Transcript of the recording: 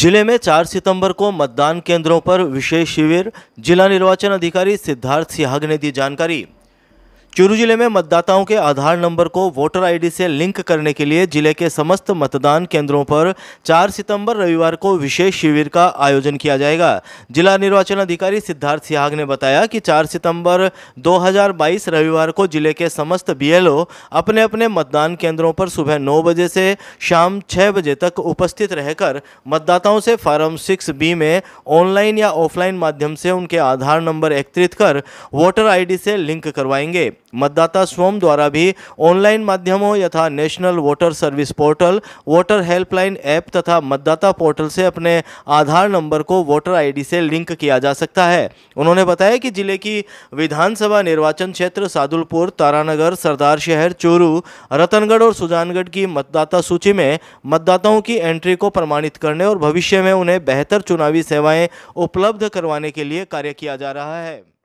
जिले में 4 सितंबर को मतदान केंद्रों पर विशेष शिविर जिला निर्वाचन अधिकारी सिद्धार्थ सिहाग ने दी जानकारी चूरू जिले में मतदाताओं के आधार नंबर को वोटर आईडी से लिंक करने के लिए जिले के समस्त मतदान केंद्रों पर 4 सितंबर रविवार को विशेष शिविर का आयोजन किया जाएगा जिला निर्वाचन अधिकारी सिद्धार्थ सिहाग ने बताया कि 4 सितंबर 2022 रविवार को जिले के समस्त बीएलओ अपने अपने मतदान केंद्रों पर सुबह नौ बजे से शाम छः बजे तक उपस्थित रहकर मतदाताओं से फार्म सिक्स बी में ऑनलाइन या ऑफलाइन माध्यम से उनके आधार नंबर एकत्रित कर वोटर आई से लिंक करवाएंगे मतदाता स्वयं द्वारा भी ऑनलाइन माध्यमों यथा national voter service portal voter helpline app तथा मतदाता पोर्टल से अपने आधार नंबर को वोटर आईडी से लिंक किया जा सकता है उन्होंने बताया कि जिले की विधानसभा निर्वाचन क्षेत्र सादुलपुर तारानगर सरदार शहर चूरू रतनगढ़ और सुजानगढ़ की मतदाता सूची में मतदाताओं की एंट्री को प्रमाणित करने और भविष्य में उन्हें बेहतर चुनावी सेवाएँ उपलब्ध करवाने के लिए कार्य किया जा रहा है